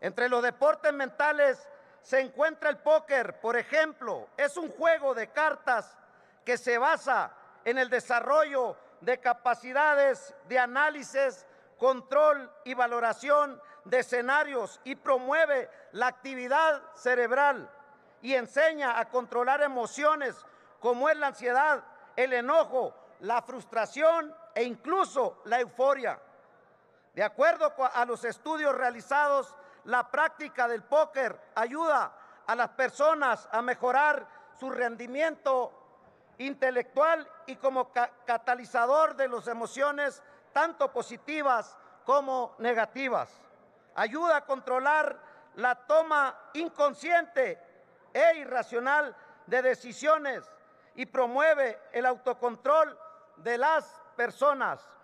Entre los deportes mentales se encuentra el póker, por ejemplo. Es un juego de cartas que se basa en el desarrollo de capacidades de análisis, control y valoración de escenarios y promueve la actividad cerebral y enseña a controlar emociones como es la ansiedad, el enojo, la frustración e incluso la euforia. De acuerdo a los estudios realizados la práctica del póker ayuda a las personas a mejorar su rendimiento intelectual y como catalizador de las emociones tanto positivas como negativas. Ayuda a controlar la toma inconsciente e irracional de decisiones y promueve el autocontrol de las personas.